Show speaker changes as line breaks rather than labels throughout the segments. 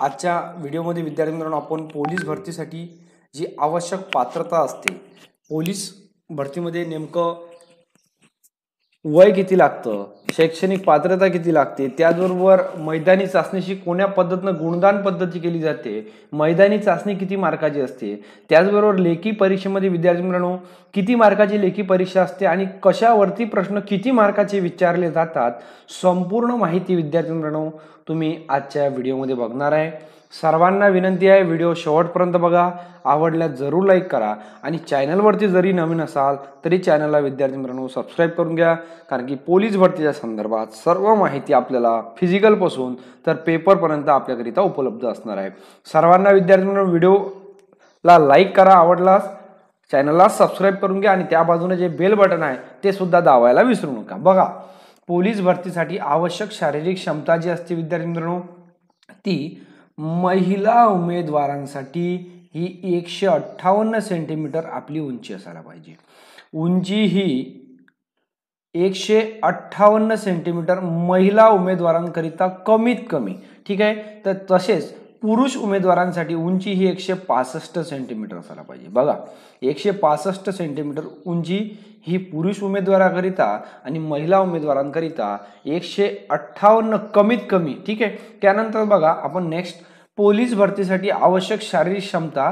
आजच्या व्हिडिओमध्ये विद्यार्थी मित्रांनो आपण पोलीस भरतीसाठी जी आवश्यक पात्रता असते पोलीस भरतीमध्ये नेमकं वय किती लागतं शैक्षणिक पात्रता किती लागते त्याचबरोबर मैदानी चाचणीशी कोण्या पद्धतीनं गुणदान पद्धती केली जाते मैदानी चाचणी किती मार्काची असते त्याचबरोबर लेखी परीक्षेमध्ये विद्यार्थी मित्रांनो किती मार्काची लेखी परीक्षा असते आणि कशावरती प्रश्न किती मार्काचे विचारले जातात संपूर्ण माहिती विद्यार्थी मित्रांनो तुम्ही आजच्या व्हिडिओमध्ये बघणार आहे सर्वांना विनंती आहे व्हिडिओ शेवटपर्यंत बघा आवडल्यास जरूर लाईक करा आणि चॅनलवरती जरी नवीन असाल तरी चॅनलला विद्यार्थी मित्रांनो सबस्क्राईब करून घ्या कारण की पोलीस भरतीच्या संदर्भात सर्व माहिती आपल्याला फिजिकलपासून तर पेपरपर्यंत आपल्याकरिता उपलब्ध असणार आहे सर्वांना विद्यार्थी मित्रांनो व्हिडिओला लाईक करा आवडलास चॅनलला सबस्क्राईब करून घ्या आणि त्या बाजूने जे बेल बटन आहे ते सुद्धा दावायला विसरू नका बघा पोलीस भरतीसाठी आवश्यक शारीरिक क्षमता जी असते विद्यार्थी मित्रांनो ती महिला उमेदवारांसाठी ही एकशे अठ्ठावन्न सेंटीमीटर आपली उंची असायला पाहिजे उंची ही एकशे अठ्ठावन्न सेंटीमीटर महिला उमेदवारांकरिता कमीत कमी ठीक आहे तर तसेच पुरुष उमेदवारांसाठी उंची ही एकशे पासष्ट सेंटीमीटर असायला पाहिजे बघा एकशे पासष्ट सेंटीमीटर उंची ही पुरुष उमेदवाराकरिता आणि महिला उमेदवारांकरिता एकशे अठ्ठावन्न कमीत कमी ठीक आहे त्यानंतर बघा आपण नेक्स्ट पोलीस भरतीसाठी आवश्यक शारीरिक क्षमता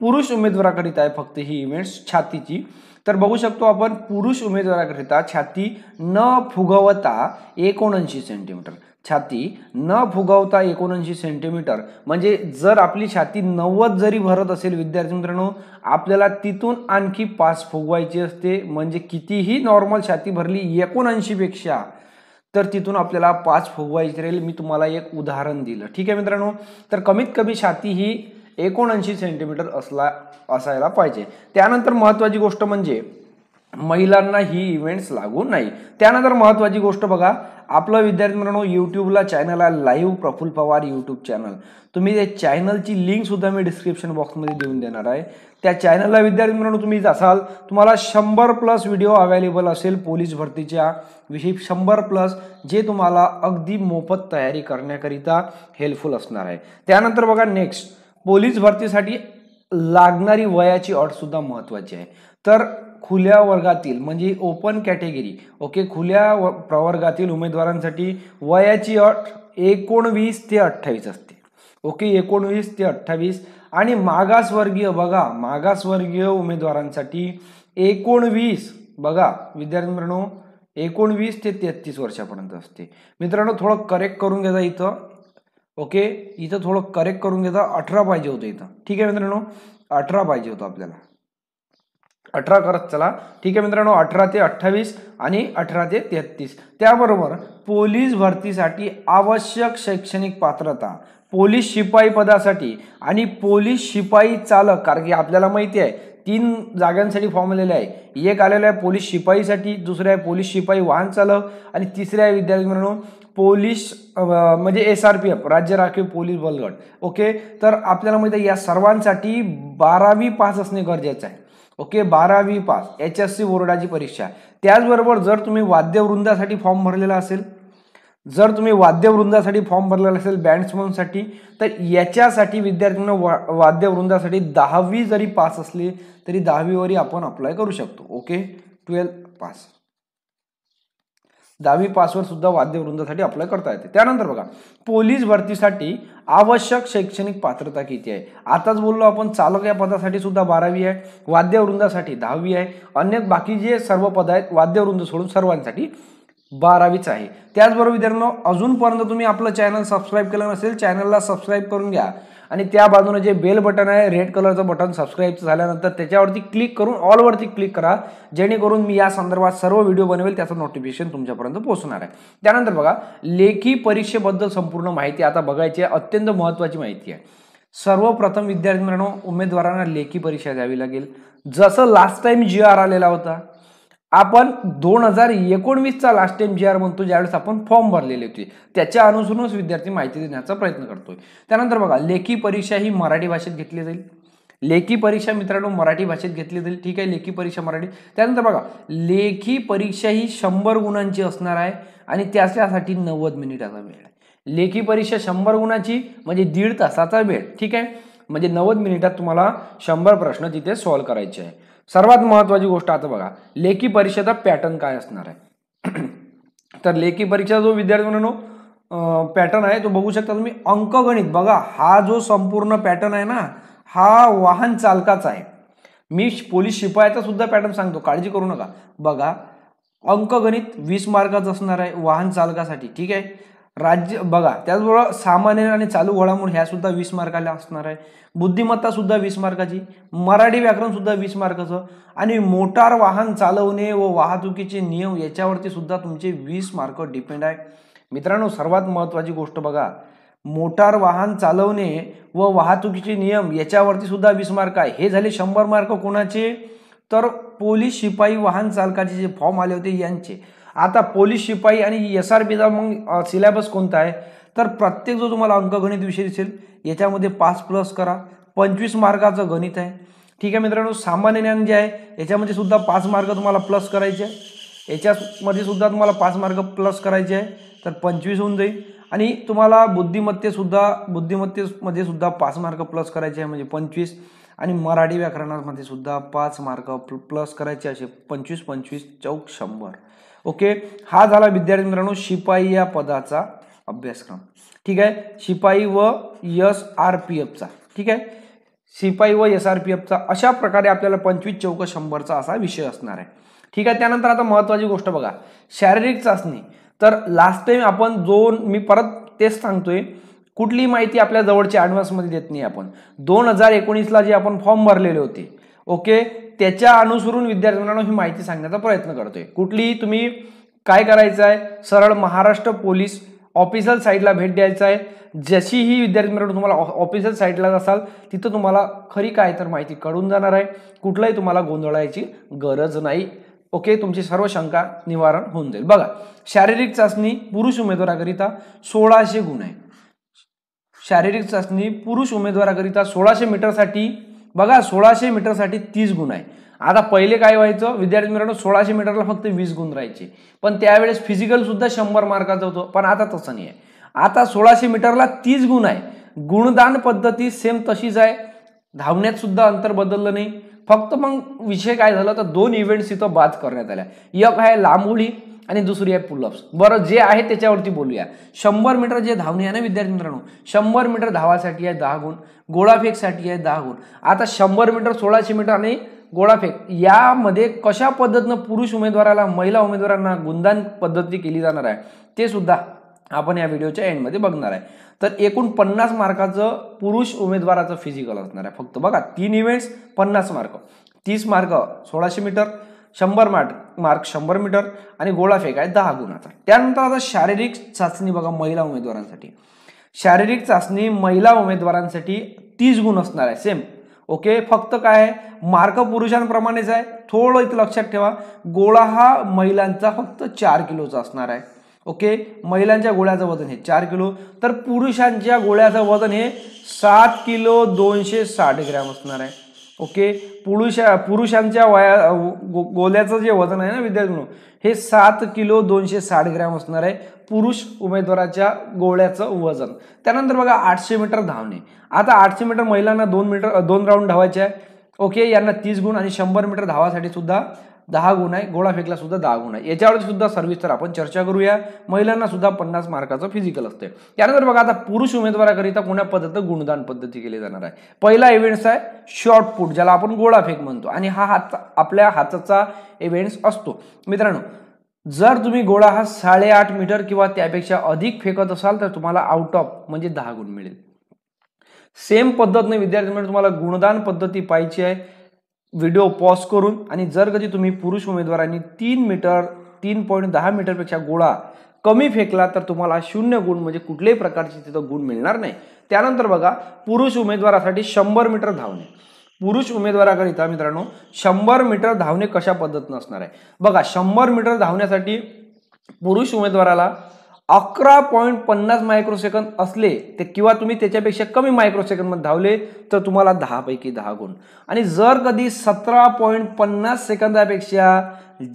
पुरुष उमेदवाराकरिता आहे फक्त ही इव्हेंट्स छातीची तर बघू शकतो आपण पुरुष उमेदवाराकरिता छाती न फुगवता एकोणऐंशी सेंटीमीटर छाती न फुगवता एकोणऐंशी सेंटीमीटर म्हणजे जर आपली छाती नव्वद जरी भरत असेल विद्यार्थी मित्रांनो आपल्याला तिथून आणखी पास फुगवायची असते म्हणजे कितीही नॉर्मल छाती भरली एकोणऐंशीपेक्षा तर तिथून आपल्याला पाच फुगवायचे राहील मी तुम्हाला एक उदाहरण दिलं ठीक आहे मित्रांनो तर कमीत कमी छाती ही एकोणऐंशी सेंटीमीटर असला असायला पाहिजे त्यानंतर महत्त्वाची गोष्ट म्हणजे महिलांना ही इव्हेंट्स लागू नाही त्यानंतर महत्वाची गोष्ट बघा आपलं विद्यार्थी मित्रांनो युट्यूबला चॅनल आहे live Praful Pawar YouTube channel तुम्ही त्या चॅनलची लिंकसुद्धा मी डिस्क्रिप्शन बॉक्समध्ये देऊन देणार आहे त्या चॅनलला विद्यार्थी मित्रांनो तुम्ही असाल तुम्हाला शंभर प्लस व्हिडिओ अवेलेबल असेल पोलीस भरतीच्या विषयी शंभर प्लस जे तुम्हाला अगदी मोफत तयारी करण्याकरिता हेल्पफुल असणार आहे त्यानंतर बघा नेक्स्ट पोलीस भरतीसाठी लागणारी वयाची अटसुद्धा महत्त्वाची आहे तर खुल्या वर्गातील म्हणजे ओपन कॅटेगरी ओके खुल्या व प्रवर्गातील उमेदवारांसाठी वयाची अट एकोणवीस ते अठ्ठावीस असते ओके एकोणवीस ते अठ्ठावीस आणि मागासवर्गीय बघा मागासवर्गीय उमेदवारांसाठी एकोणवीस बघा विद्यार्थी मित्रांनो एकोणवीस ते तेहत्तीस वर्षापर्यंत असते मित्रांनो थोडं करेक्ट करून घेता इथं ओके इथं थोडं करेक्ट करून घेता अठरा पाहिजे होतं इथं ठीक आहे मित्रांनो अठरा पाहिजे होतं आपल्याला अठरा करत चला ठीक आहे मित्रांनो अठरा ते अठ्ठावीस आणि अठरा ते तेहत्तीस त्याबरोबर पोलीस भरतीसाठी आवश्यक शैक्षणिक पात्रता पोलीस शिपाई पदासाठी आणि पोलीस शिपाई चालक कारण की आपल्याला माहिती आहे तीन जागांसाठी फॉर्म आलेला आहे एक आलेला आहे पोलीस शिपाईसाठी दुसरं आहे पोलीस शिपाई वाहन चालक आणि तिसऱ्या आहे विद्यार्थी मित्रांनो पोलीस म्हणजे एस आर पी एफ राज्य राखीव पोलीस बलगट ओके तर आपल्याला माहिती आहे या सर्वांसाठी बारावी पास असणे गरजेचं आहे ओके बारावी पास एच एस सी बोर्डाची परीक्षा त्याचबरोबर जर तुम्ही वाद्यवृंदासाठी फॉर्म भरलेला असेल जर तुम्ही वाद्यवृंदासाठी फॉर्म भरलेला असेल बँड्समनसाठी तर याच्यासाठी विद्यार्थ्यांना वा वाद्यवृंदासाठी दहावी जरी पास असली तरी दहावीवरही आपण अप्लाय करू शकतो ओके ट्वेल्थ पास दहावी पासवर सुद्धा वाद्यवृंदासाठी अप्लाय करता येते त्यानंतर बघा पोलीस भरतीसाठी आवश्यक शैक्षणिक पात्रता किती आहे आताच बोललो आपण चालक या पदासाठी सुद्धा बारावी आहे वाद्यवृंदासाठी दहावी आहे अन्य बाकी जे सर्व पद आहेत वाद्यवृंद सोडून सर्वांसाठी बारावीच आहे त्याचबरोबर मित्रांनो अजूनपर्यंत तुम्ही आपलं चॅनल सबस्क्राईब केलं नसेल चॅनलला सबस्क्राईब करून घ्या आणि त्या बाजूने जे बेल बटन आहे रेड कलरचं बटन सबस्क्राईब झाल्यानंतर त्याच्यावरती क्लिक करून ऑलवरती क्लिक करा जेणेकरून मी या संदर्भात सर्व व्हिडिओ बनवेल त्याचं नोटिफिकेशन तुमच्यापर्यंत पोहोचणार आहे त्यानंतर बघा लेखी परीक्षेबद्दल संपूर्ण माहिती आता बघायची अत्यंत महत्त्वाची माहिती आहे सर्वप्रथम विद्यार्थी मित्रांनो उमेदवारांना लेखी परीक्षा द्यावी लागेल जसं लास्ट टाइम जी आर आलेला होता आपण दोन हजार एकोणवीसचा लास्ट टाइम जी आर म्हणतो ज्यावेळेस आपण फॉर्म भरलेले होते त्याच्या अनुसरूनच विद्यार्थी माहिती देण्याचा प्रयत्न करतोय त्यानंतर बघा लेखी परीक्षा ही मराठी भाषेत घेतली जाईल लेखी परीक्षा मित्रांनो मराठी भाषेत घेतली जाईल ठीक आहे लेखी परीक्षा मराठी त्यानंतर बघा लेखी परीक्षा ही शंभर गुणांची असणार आहे आणि त्याच्यासाठी नव्वद मिनिटाचा वेळ आहे लेखी परीक्षा शंभर गुणाची म्हणजे दीड तासाचा वेळ ठीक आहे म्हणजे नव्वद मिनिटात तुम्हाला शंभर प्रश्न तिथे सॉल्व्ह करायचे आहे सर्वात महत्वाची गोष्ट आता बघा लेखी परीक्षेचा पॅटर्न काय असणार आहे तर लेखी परीक्षा जो विद्यार्थी म्हणून पॅटर्न आहे तो बघू शकता तुम्ही अंकगणित बघा हा जो संपूर्ण पॅटर्न आहे ना हा वाहन चालकाचा आहे मी पोलीस शिपायाचा सुद्धा पॅटर्न सांगतो काळजी करू नका बघा अंकगणित वीस मार्काचं असणार आहे वाहन चालकासाठी ठीक आहे राज्य बघा त्याचबरोबर सामान्य आणि चालू घोडामोड ह्या सुद्धा वीस मार्काला असणार आहे बुद्धिमत्ता सुद्धा वीस मार्काची मराठी व्याकरण सुद्धा वीस मार्काचं आणि मोटार वाहन चालवणे व वाहतुकीचे नियम याच्यावरती सुद्धा तुमचे वीस मार्क डिपेंड आहे मित्रांनो सर्वात महत्त्वाची गोष्ट बघा मोटार वाहन चालवणे व वाहतुकीचे नियम याच्यावरती सुद्धा वीस मार्क आहे हे झाले शंभर मार्क कोणाचे तर पोलीस शिपाई वाहन चालकाचे जे फॉर्म आले होते यांचे आता पोलीस शिपाई आणि एस आर बीचा मग सिलेबस कोणता आहे तर प्रत्येक जो तुम्हाला अंकगणित विषय दिसेल याच्यामध्ये पाच प्लस करा पंचवीस मार्काचं गणित आहे ठीक आहे मित्रांनो सामान्य ज्ञान जे आहे याच्यामध्ये सुद्धा पाच मार्क तुम्हाला प्लस करायचे आहे याच्यामध्ये सुद्धा तुम्हाला पाच मार्क प्लस करायचे आहे तर पंचवीस होऊन जाईल आणि तुम्हाला बुद्धिमत्तेसुद्धा बुद्धिमत्तेमध्ये सुद्धा पाच मार्क प्लस करायचे आहे म्हणजे पंचवीस आणि मराठी व्याकरणामध्ये सुद्धा पाच मार्क प्लस करायचे असे पंचवीस पंचवीस चौक शंभर ओके हा झाला विद्यार्थी मित्रांनो शिपाई या पदाचा अभ्यासक्रम ठीक आहे शिपाई व यस आर पी एफचा ठीक आहे शिपाई व एस आर पी एफचा अशा प्रकारे आपल्याला पंचवीस चौक शंभरचा असा विषय असणार आहे ठीक आहे त्यानंतर आता महत्त्वाची गोष्ट बघा शारीरिक चाचणी तर लास्ट टाइम आपण जो मी परत तेच सांगतोय कुठली माहिती आपल्या जवळच्या ॲडव्हान्समध्ये देत नाही आपण दोन हजार एकोणीसला जे आपण फॉर्म भरलेले होते ओके त्याच्या अनुसरून विद्यार्थी मित्रांनो ही माहिती सांगण्याचा प्रयत्न करतोय कुठलीही तुम्ही काय करायचं आहे सरळ महाराष्ट्र पोलीस ऑफिशियल साईडला भेट द्यायचं आहे जशीही विद्यार्थी मित्रांनो तुम्हाला ऑफिशियल साईडला असाल तिथं तुम्हाला खरी काय तर माहिती कळून जाणार आहे कुठलाही तुम्हाला गोंधळायची गरज नाही ओके तुमची सर्व शंका निवारण होऊन जाईल बघा शारीरिक चाचणी पुरुष उमेदवाराकरिता सोळाशे गुण आहे शारीरिक चाचणी पुरुष उमेदवाराकरिता सोळाशे मीटरसाठी बघा सोळाशे मीटरसाठी तीस गुण आहे आता पहिले काय व्हायचं विद्यार्थी मित्रांनो सोळाशे मीटरला फक्त वीस गुण राहायचे पण त्यावेळेस फिजिकल सुद्धा शंभर मार्काचा होतं पण आता तसं नाही आहे आता सोळाशे मीटरला तीस गुण आहे गुणदान पद्धती सेम तशीच आहे धावण्यात सुद्धा अंतर बदललं नाही फक्त मग विषय काय झाला तर दोन इव्हेंट्स इथं बाद करण्यात आल्या एक आहे लांबोळी आणि दुसरी आहे पुलअप्स बरं जे आहे त्याच्यावरती बोलूया शंभर मीटर जे धावणे आहे ना विद्यार्थी मित्रांनो शंभर मीटर धावासाठी आहे दहा गुण गोळाफेकसाठी आहे दहा गुण आता शंभर मीटर सोळाशे मीटर आणि गोळाफेक यामध्ये कशा पद्धतीनं पुरुष उमेदवाराला महिला उमेदवारांना गुणदान पद्धती केली जाणार आहे ते सुद्धा आपण या व्हिडिओच्या एंडमध्ये बघणार आहे तर एकूण पन्नास मार्काचं पुरुष उमेदवाराचं फिजिकल असणार आहे फक्त बघा तीन इव्हेंट्स पन्नास मार्क तीस मार्क सोळाशे मीटर शंभर मार्ट मार्क शंभर मीटर आणि गोळा फेक आहे दहा गुणाचा त्यानंतर आता शारीरिक चाचणी बघा महिला उमेदवारांसाठी शारीरिक चाचणी महिला उमेदवारांसाठी तीस गुण असणार आहे सेम ओके फक्त काय मार्क पुरुषांप्रमाणेच आहे थोडं इथं लक्षात ठेवा गोळा हा महिलांचा फक्त चार किलोचा असणार आहे ओके महिलांच्या गोळ्याचं वजन हे चार किलो तर पुरुषांच्या गोळ्याचं वजन हे सात किलो दोनशे साठ ग्रॅम असणार आहे ओके पुरुषा पुरुषांच्या वया गोल्याचं जे वजन आहे ना विद्यार्थी हे सात किलो दोनशे साठ ग्रॅम असणार आहे पुरुष उमेदवाराच्या गोळ्याचं वजन त्यानंतर बघा आठशे मीटर धावणे आता आठशे मीटर महिलांना दोन मीटर दोन राऊंड धावायचे आहे ओके यांना तीस गुण आणि शंभर मीटर धावासाठी सुद्धा दहा गुण आहे गोळा फेकला सुद्धा दहा गुण आहे याच्यावर सुद्धा तर आपण चर्चा करूया महिलांना सुद्धा पन्नास मार्काचं फिजिकल असते त्यानंतर बघा आता पुरुष उमेदवाराकरिता कोण्या पद्धत गुणदान पद्धती केली जाणार आहे पहिला इव्हेंट्स आहे शॉर्ट पुट ज्याला आपण गोळा फेक म्हणतो आणि हा हात आपल्या हाताचा इव्हेंट्स असतो मित्रांनो जर तुम्ही गोळा हा साडेआठ मीटर किंवा त्यापेक्षा अधिक फेकत असाल तर तुम्हाला आउट ऑफ म्हणजे दहा गुण मिळेल सेम पद्धतीने विद्यार्थी तुम्हाला गुणदान पद्धती पाहिजे आहे व्हिडिओ पॉज करून आणि जर कधी तुम्ही पुरुष उमेदवारांनी तीन मीटर तीन पॉईंट दहा मीटरपेक्षा गोळा कमी फेकला तर तुम्हाला शून्य गुण म्हणजे कुठल्याही प्रकारचे तिथं गुण मिळणार नाही त्यानंतर बघा पुरुष उमेदवारासाठी शंभर मीटर धावणे पुरुष उमेदवाराकरिता मित्रांनो शंभर मीटर धावणे कशा पद्धतीनं असणार आहे बघा शंभर मीटर धावण्यासाठी पुरुष उमेदवाराला अकरा पॉईंट पन्नास मायक्रोसेकंद असले ते किंवा तुम्ही त्याच्यापेक्षा कमी मायक्रोसेकंदमध्ये धावले तर तुम्हाला दहापैकी दहा गुण आणि जर कधी सतरा पॉईंट पन्नास सेकंदापेक्षा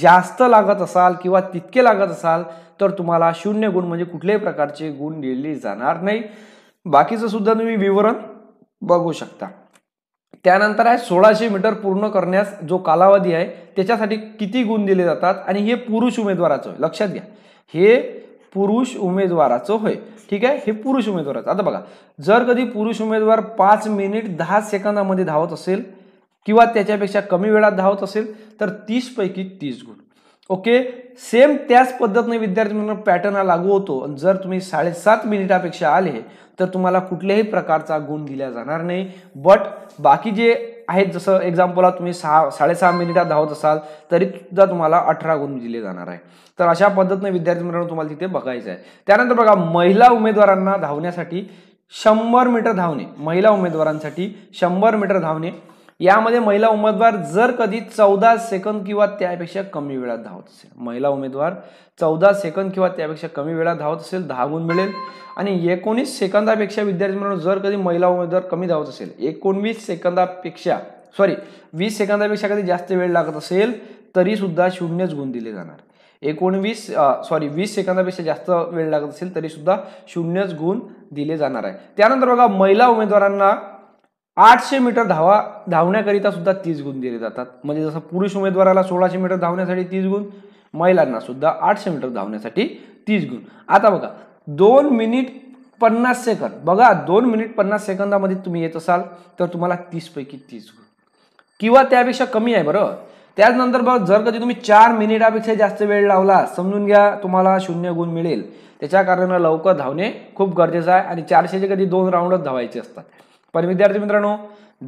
जास्त लागत असाल किंवा तितके लागत असाल तर तुम्हाला शून्य गुण म्हणजे कुठल्याही प्रकारचे गुण दिले जाणार नाही बाकीचं सुद्धा तुम्ही विवरण बघू शकता त्यानंतर आहे सोळाशे मीटर पूर्ण करण्यास जो कालावधी आहे त्याच्यासाठी किती गुण दिले जातात आणि हे पुरुष उमेदवाराचं लक्षात घ्या हे पुरुष उमेदवाराचं होय ठीक आहे हे पुरुष उमेदवाराचं आता बघा जर कधी पुरुष उमेदवार पाच मिनिट दहा सेकंदामध्ये धावत असेल किंवा त्याच्यापेक्षा कमी वेळात धावत असेल तर तीसपैकी तीस गुण ओके सेम त्याच पद्धतीने विद्यार्थी मित्रांनो पॅटर्न हा लागू होतो आणि जर तुम्ही साडेसात मिनिटापेक्षा आले तर तुम्हाला कुठल्याही प्रकारचा गुण दिला जाणार नाही बट बाकी जे आहेत जसं एक्झाम्पलला तुम्ही सहा साडेसहा मिनिटात धावत असाल तरी सुद्धा तुम्हाला अठरा गुण दिले जाणार आहे तर अशा पद्धतीने विद्यार्थी मित्रांनो तुम्हाला तिथे बघायचं आहे त्यानंतर बघा महिला उमेदवारांना धावण्यासाठी शंभर मीटर धावणे महिला उमेदवारांसाठी शंभर मीटर धावणे यामध्ये महिला उमेदवार जर कधी चौदा सेकंद किंवा त्यापेक्षा कमी वेळात धावत असेल महिला उमेदवार चौदा सेकंद किंवा त्यापेक्षा कमी वेळात धावत असेल दहा गुण मिळेल आणि एकोणीस सेकंदापेक्षा विद्यार्थी म्हणून जर कधी महिला उमेदवार कमी धावत असेल एकोणवीस सेकंदापेक्षा सॉरी वीस सेकंदापेक्षा कधी जास्त वेळ लागत असेल तरी सुद्धा शून्यच गुण दिले जाणार एकोणवीस सॉरी वीस सेकंदापेक्षा जास्त वेळ लागत असेल तरी सुद्धा शून्यच गुण दिले जाणार आहे त्यानंतर बघा महिला उमेदवारांना आठशे मीटर धावा धावण्याकरिता सुद्धा तीस गुण दिले जातात म्हणजे जसं पुरुष उमेदवाराला सोळाशे मीटर धावण्यासाठी तीस गुण महिलांना सुद्धा आठशे मीटर धावण्यासाठी तीस गुण आता बघा दोन मिनिट पन्नास सेकंद बघा दोन मिनिट पन्नास सेकंदामध्ये तुम्ही येत असाल तर तुम्हाला पैकी तीस गुण किंवा त्यापेक्षा कमी आहे बरं त्याचनंतर बघ जर कधी तुम्ही चार मिनिटापेक्षा जास्त वेळ लावला समजून घ्या तुम्हाला शून्य गुण मिळेल त्याच्या कारणानं लवकर धावणे खूप गरजेचं आहे आणि चारशेचे कधी दोन राऊंडच धावायचे असतात पण विद्यार्थी मित्रांनो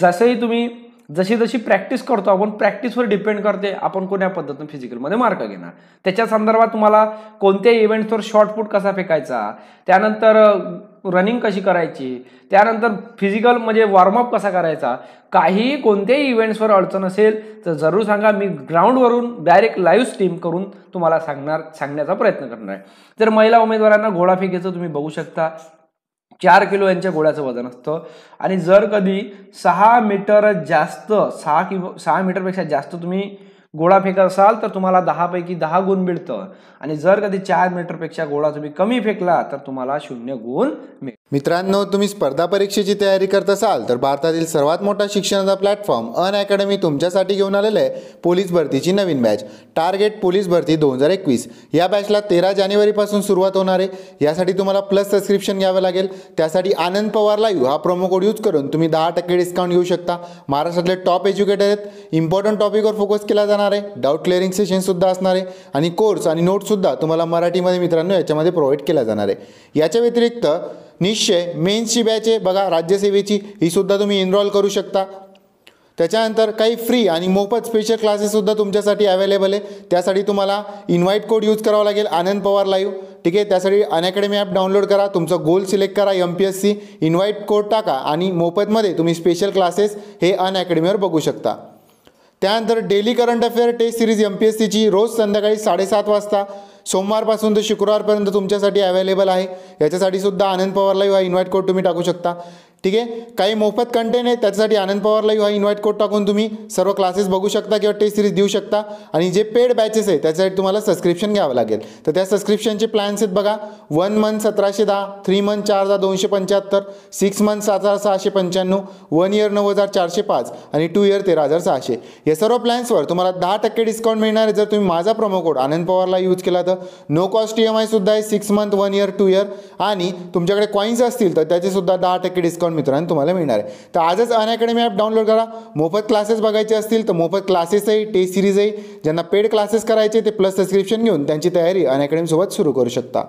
जसंही तुम्ही जशी जशी प्रॅक्टिस करतो आपण प्रॅक्टिसवर डिपेंड करते आपण कोण्या पद्धतीनं फिजिकलमध्ये मार्क घेणार त्याच्या संदर्भात तुम्हाला कोणत्या इव्हेंट्सवर शॉर्टपुट कसा फेकायचा त्यानंतर रनिंग कशी करायची त्यानंतर फिजिकल म्हणजे वॉर्मअप कसा करायचा काही कोणत्याही इव्हेंट्सवर अडचण असेल तर जरूर सांगा मी ग्राउंडवरून डायरेक्ट लाईव्ह स्ट्रीम करून तुम्हाला सांगणार सांगण्याचा प्रयत्न करणार आहे तर महिला उमेदवारांना घोडा फेकीचं तुम्ही बघू शकता चार किलो यांच्या गोळ्याचं वजन असतं आणि जर कधी सहा मीटर जास्त सहा किलो सहा मीटरपेक्षा जास्त तुम्ही गोळा फेकत असाल तर तुम्हाला दहापैकी दहा गुण मिळतं आणि जर कधी चार मीटरपेक्षा गोळा तुम्ही कमी फेकला तर तुम्हाला शून्य गुण मिळतं मित्रांनो तुम्ही स्पर्धा
परीक्षेची तयारी करत असाल तर भारतातील सर्वात मोठा शिक्षणाचा प्लॅटफॉर्म अन अकॅडमी तुमच्यासाठी घेऊन आलेलं आहे पोलीस भरतीची नवीन बॅच टार्गेट पोलीस भरती दोन हजार एकवीस या बॅचला तेरा जानेवारीपासून सुरुवात होणार आहे यासाठी तुम्हाला प्लस सबस्क्रिप्शन घ्यावं लागेल त्यासाठी आनंद पवार लाईव्ह हा प्रोमो कोड यूज करून तुम्ही दहा टक्के डिस्काउंट घेऊ शकता महाराष्ट्रातले टॉप एज्युकेटर आहेत इम्पॉर्टंट टॉपिकवर फोकस केला जाणार आहे डाऊट क्लिअरिंग सेशनसुद्धा असणार आहे आणि कोर्स आणि नोट्ससुद्धा तुम्हाला मराठीमध्ये मित्रांनो याच्यामध्ये प्रोव्हाइड केला जाणार आहे याच्या व्यतिरिक्त निश्चय मेन्सची बॅच आहे बघा राज्यसेवेची ही सुद्धा तुम्ही एनरोल करू शकता त्याच्यानंतर काही फ्री आणि मोफत स्पेशल क्लासेससुद्धा तुमच्यासाठी अवेलेबल आहे त्यासाठी तुम्हाला इन्व्हाइट कोड यूज करावा लागेल आनंद पवार लाईव्ह ठीक आहे त्यासाठी अनअकॅडमी ॲप डाउनलोड करा तुमचं गोल सिलेक्ट करा M P S C invite code टाका आणि मोफतमध्ये तुम्ही स्पेशल क्लासेस हे अनअकॅडमीवर बघू शकता त्यानंतर daily current affair test series M P S सीची रोज संध्याकाळी साडेसात वाजता सोमवारपासून ते शुक्रवारपर्यंत तुमच्यासाठी अवेलेबल आहे याच्यासाठी सुद्धा आनंद पवारला किंवा इन्व्हाइट कोड तुम्ही टाकू शकता ठीक आहे काही मोफत कंटेंट आहे त्याच्यासाठी आनंद पवारला लाईव्ह हा इन्व्हाइट कोड टाकून तुम्ही सर्व क्लासेस बघू शकता किंवा टेस्ट सिरीज देऊ शकता आणि जे पेड बॅचेस आहे त्याच्यासाठी तुम्हाला सबस्क्रिप्शन घ्यावं लागेल तर त्या सबस्क्रिप्शनचे प्लॅन्स आहेत बघा वन मंथ सतराशे दहा थ्री मंथ चार हजार दोनशे पंच्याहत्तर सिक्स मंथ सात हजार सहाशे पंच्याण्णव वन इयर नऊ हजार चारशे पाच आणि टू इयर तेरा हजार सहाशे या सर्व प्लॅन्सवर तुम्हाला दहा टक्के डिस्काउंट मिळणार आहे जर तुम्ही माझा प्रोमो कोड आनंद पवारला यूज केला तर नो कॉस्ट ई एम सुद्धा आहे six month one year two year आणि तुमच्याकडे कॉईन्स असतील तर त्याचेसुद्धा दहा टक्के डिस्काउंट डिस्काउंट मित्रांनो तुम्हाला मिळणार आहे तर आजच अन अकॅडमी ॲप डाउनलोड करा मोफत क्लासेस बघायचे असतील तर मोफत ही टेस्ट आहे ज्यांना पेड क्लासेस करायचे ते प्लस सबस्क्रिप्शन घेऊन त्यांची तयारी अन सोबत सुरू करू शकता